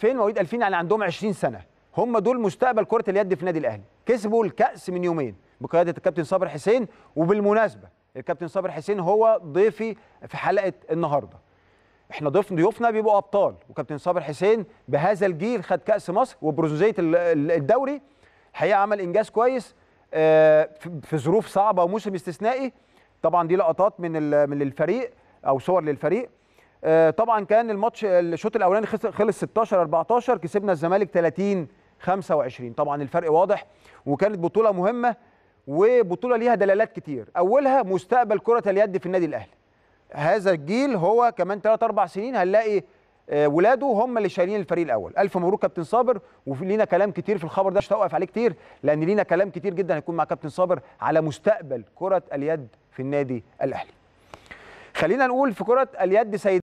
فين مواليد 2000 يعني عندهم 20 سنه هم دول مستقبل كره اليد في النادي الاهلي كسبوا الكاس من يومين بقياده الكابتن صابر حسين وبالمناسبه الكابتن صابر حسين هو ضيفي في حلقه النهارده احنا ضيف ضيوفنا بيبقوا ابطال وكابتن صابر حسين بهذا الجيل خد كاس مصر وبرونزيه الدوري الحقيقه عمل انجاز كويس آه، في ظروف صعبه وموسم استثنائي طبعا دي لقطات من من الفريق او صور للفريق آه، طبعا كان الماتش الشوط الاولاني خلص 16 14 كسبنا الزمالك 30 25 طبعا الفرق واضح وكانت بطوله مهمه وبطوله ليها دلالات كتير اولها مستقبل كره اليد في النادي الاهلي هذا الجيل هو كمان 3 4 سنين هنلاقي آه، ولاده هم اللي شايلين الفريق الاول الف مبروك كابتن صابر ولينا كلام كتير في الخبر ده مش هتوقف عليه كتير لان لينا كلام كتير جدا هيكون مع كابتن صابر على مستقبل كره اليد في النادي الاهلي خلينا نقول في كره اليد سيد